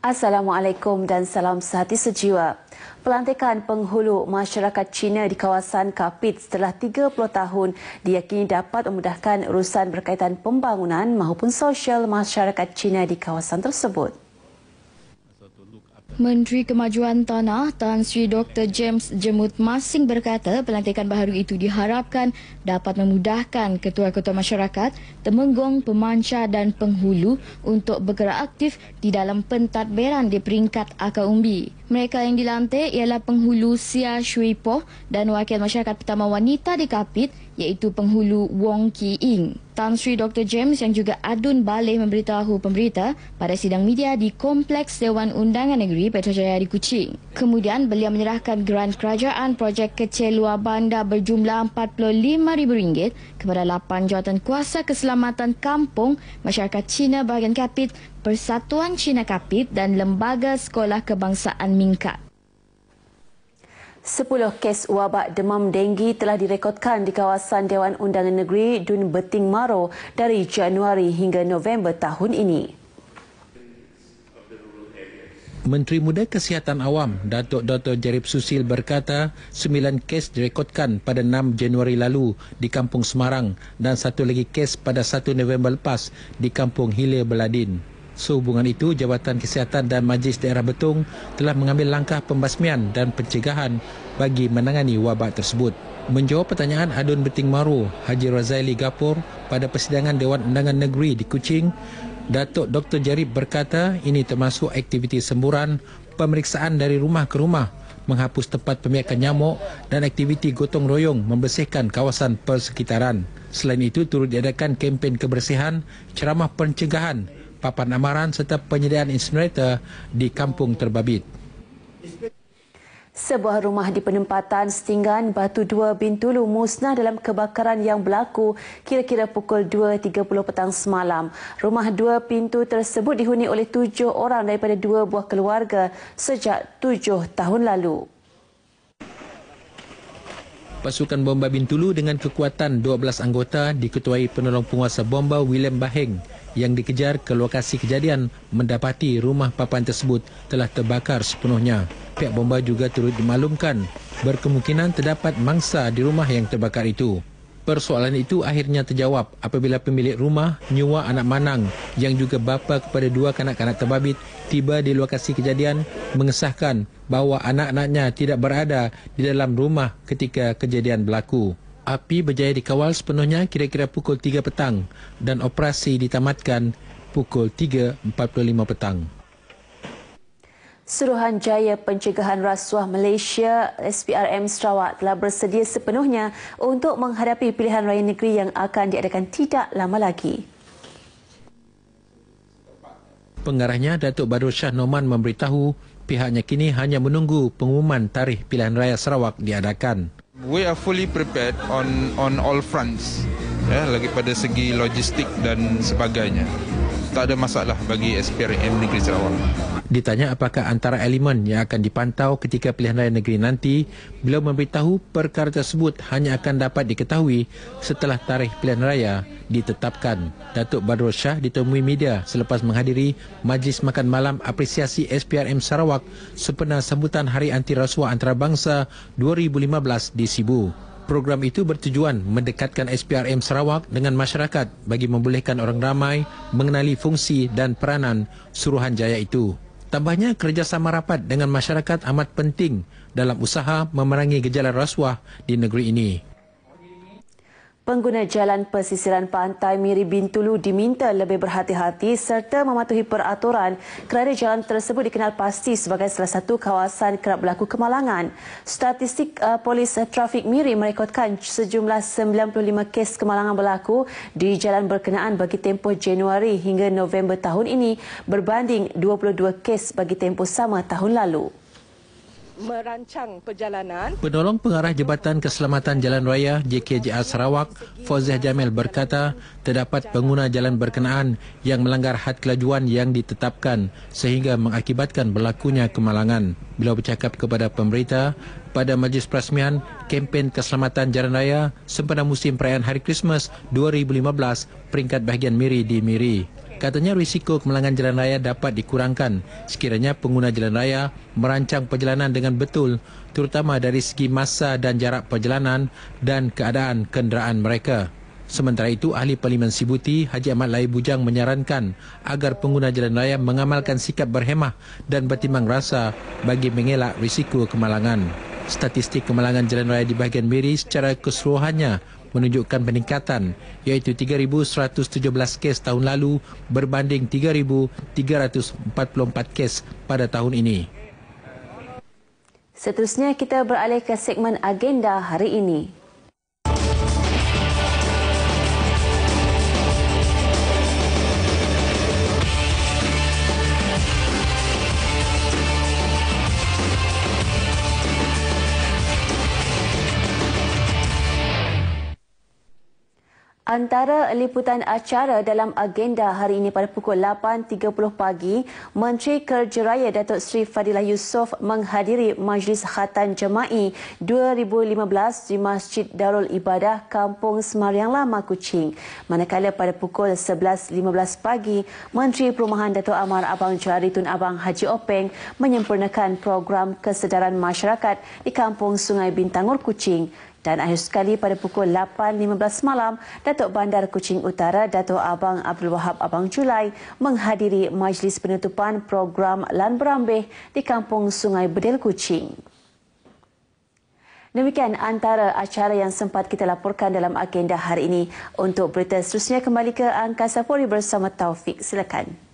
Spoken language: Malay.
Assalamualaikum dan salam sehati sejiwa. Pelantikan penghulu masyarakat China di kawasan Kapit setelah 30 tahun diyakini dapat memudahkan urusan berkaitan pembangunan maupun sosial masyarakat China di kawasan tersebut. Menteri Kemajuan Tanah Tan Sri Dr. James Jemut Masing berkata pelantikan baru itu diharapkan dapat memudahkan ketua-ketua masyarakat, temenggong, pemanca dan penghulu untuk bergerak aktif di dalam pentadbiran di peringkat akar mereka yang dilantik ialah penghulu Sia Shui Poh dan wakil masyarakat pertama wanita di Kapit iaitu penghulu Wong Ki Ing. Tan Sri Dr. James yang juga adun balik memberitahu pemberita pada sidang media di Kompleks Dewan Undangan Negeri Petrojaya di Kuching. Kemudian beliau menyerahkan grant kerajaan projek kecil luar bandar berjumlah RM45,000 kepada 8 jawatan kuasa keselamatan kampung masyarakat Cina bahagian Kapit Persatuan Cina Kapit dan Lembaga Sekolah Kebangsaan Mingkat. Sepuluh kes wabak demam denggi telah direkodkan di kawasan Dewan Undangan Negeri Dun Beting Maro dari Januari hingga November tahun ini. Menteri Muda Kesihatan Awam, Datuk Dr. Jarib Susil berkata, sembilan kes direkodkan pada 6 Januari lalu di Kampung Semarang dan satu lagi kes pada 1 November lepas di Kampung Hilir Beladin. Sehubungan itu, Jabatan Kesihatan dan Majlis Daerah Betung telah mengambil langkah pembasmian dan pencegahan bagi menangani wabak tersebut. Menjawab pertanyaan Adun Beting Maru, Haji Razali Gapur pada persidangan Dewan Undangan Negeri di Kuching, Datuk Dr. Jarib berkata ini termasuk aktiviti semburan, pemeriksaan dari rumah ke rumah, menghapus tempat pemiakan nyamuk dan aktiviti gotong royong membersihkan kawasan persekitaran. Selain itu, turut diadakan kempen kebersihan, ceramah pencegahan papan amaran serta penyediaan insinerator di kampung terbabit. Sebuah rumah di penempatan Stingan Batu 2 Bintulu musnah dalam kebakaran yang berlaku kira-kira pukul 2.30 petang semalam. Rumah dua pintu tersebut dihuni oleh tujuh orang daripada dua buah keluarga sejak tujuh tahun lalu. Pasukan bomba Bintulu dengan kekuatan 12 anggota diketuai penolong penguasa bomba William Baheng yang dikejar ke lokasi kejadian mendapati rumah papan tersebut telah terbakar sepenuhnya. Pihak bomba juga turut dimaklumkan berkemungkinan terdapat mangsa di rumah yang terbakar itu. Persoalan itu akhirnya terjawab apabila pemilik rumah, nyawa anak manang yang juga bapa kepada dua kanak-kanak terbabit tiba di lokasi kejadian mengesahkan bahawa anak-anaknya tidak berada di dalam rumah ketika kejadian berlaku api berjaya dikawal sepenuhnya kira-kira pukul 3 petang dan operasi ditamatkan pukul 3.45 petang. Suruhanjaya Pencegahan Rasuah Malaysia SPRM Sarawak telah bersedia sepenuhnya untuk menghadapi pilihan raya negeri yang akan diadakan tidak lama lagi. Pengarahnya Datuk Badrul Shah Noman memberitahu pihaknya kini hanya menunggu pengumuman tarikh pilihan raya Sarawak diadakan. We are fully prepared on on all fronts. Ya, lagi pada segi logistik dan sebagainya tak ada masalah bagi SPRM Negeri Sarawak. Ditanya apakah antara elemen yang akan dipantau ketika pilihan raya negeri nanti, beliau memberitahu perkara tersebut hanya akan dapat diketahui setelah tarikh pilihan raya ditetapkan. Datuk Badrul Shah ditemui media selepas menghadiri Majlis Makan Malam Apresiasi SPRM Sarawak sempena sambutan Hari Anti Rasuah Antarabangsa 2015 di Sibu program itu bertujuan mendekatkan SPRM Sarawak dengan masyarakat bagi membolehkan orang ramai mengenali fungsi dan peranan Suruhanjaya itu. Tambahnya, kerjasama rapat dengan masyarakat amat penting dalam usaha memerangi gejala rasuah di negeri ini. Pengguna jalan pesisiran pantai Miri Bintulu diminta lebih berhati-hati serta mematuhi peraturan kerana jalan tersebut dikenal pasti sebagai salah satu kawasan kerap berlaku kemalangan. Statistik uh, polis trafik Miri merekodkan sejumlah 95 kes kemalangan berlaku di jalan berkenaan bagi tempoh Januari hingga November tahun ini berbanding 22 kes bagi tempoh sama tahun lalu merancang perjalanan. Penolong pengarah Jabatan Keselamatan Jalan Raya JKJR Sarawak, Fozeh Jamil berkata, terdapat pengguna jalan berkenaan yang melanggar had kelajuan yang ditetapkan sehingga mengakibatkan berlakunya kemalangan. Beliau bercakap kepada pemberita pada majlis perasmian kempen keselamatan jalan raya sempena musim perayaan Hari Krismas 2015 peringkat bahagian Miri di Miri. Katanya risiko kemalangan jalan raya dapat dikurangkan sekiranya pengguna jalan raya merancang perjalanan dengan betul terutama dari segi masa dan jarak perjalanan dan keadaan kenderaan mereka. Sementara itu, Ahli Parlimen Sibuti, Haji Ahmad Lai Bujang menyarankan agar pengguna jalan raya mengamalkan sikap berhemah dan bertimbang rasa bagi mengelak risiko kemalangan. Statistik kemalangan jalan raya di bahagian Miri secara keseluruhannya menunjukkan peningkatan iaitu 3,117 kes tahun lalu berbanding 3,344 kes pada tahun ini. Seterusnya kita beralih ke segmen agenda hari ini. Antara liputan acara dalam agenda hari ini pada pukul 8.30 pagi, Menteri Kerja Raya Datuk Sri Fadilah Yusof menghadiri Majlis Khatan Jema'i 2015 di Masjid Darul Ibadah Kampung Semarang Lama Kuching. Manakala pada pukul 11.15 pagi, Menteri Perumahan Datuk Amar Abang Johari Tun Abang Haji Openg menyempurnakan program kesedaran masyarakat di Kampung Sungai Bintangur Kuching. Dan akhir sekali pada pukul 8.15 malam, Datuk Bandar Kuching Utara, Datuk Abang Abdul Wahab Abang Julai menghadiri majlis penutupan program Lan Berambeh di Kampung Sungai Bedil Kuching. Demikian antara acara yang sempat kita laporkan dalam agenda hari ini. Untuk berita seterusnya kembali ke Angkasa Puri bersama Taufik. Silakan.